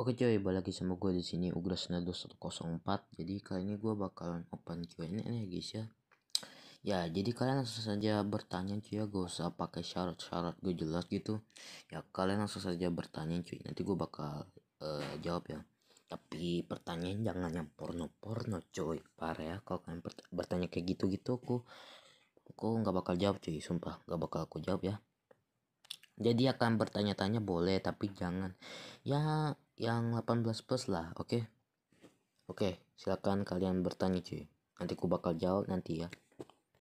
Oke cuy, balik lagi sama gue di sini Ugras Nado 104. Jadi kali ini gue bakalan open Q&A nih guys ya. Ya, jadi kalian langsung saja bertanya cuy ya, gak usah pakai syarat-syarat gue jelas gitu. Ya kalian langsung saja bertanya cuy. Nanti gue bakal uh, jawab ya. Tapi pertanyaan jangan yang porno-porno cuy. Parah ya kalau kalian bertanya kayak gitu-gitu aku aku gak bakal jawab cuy, sumpah gak bakal aku jawab ya. Jadi akan bertanya-tanya boleh tapi jangan ya yang 18 plus lah oke okay? oke okay, silakan kalian bertanya cuy nanti ku bakal jawab nanti ya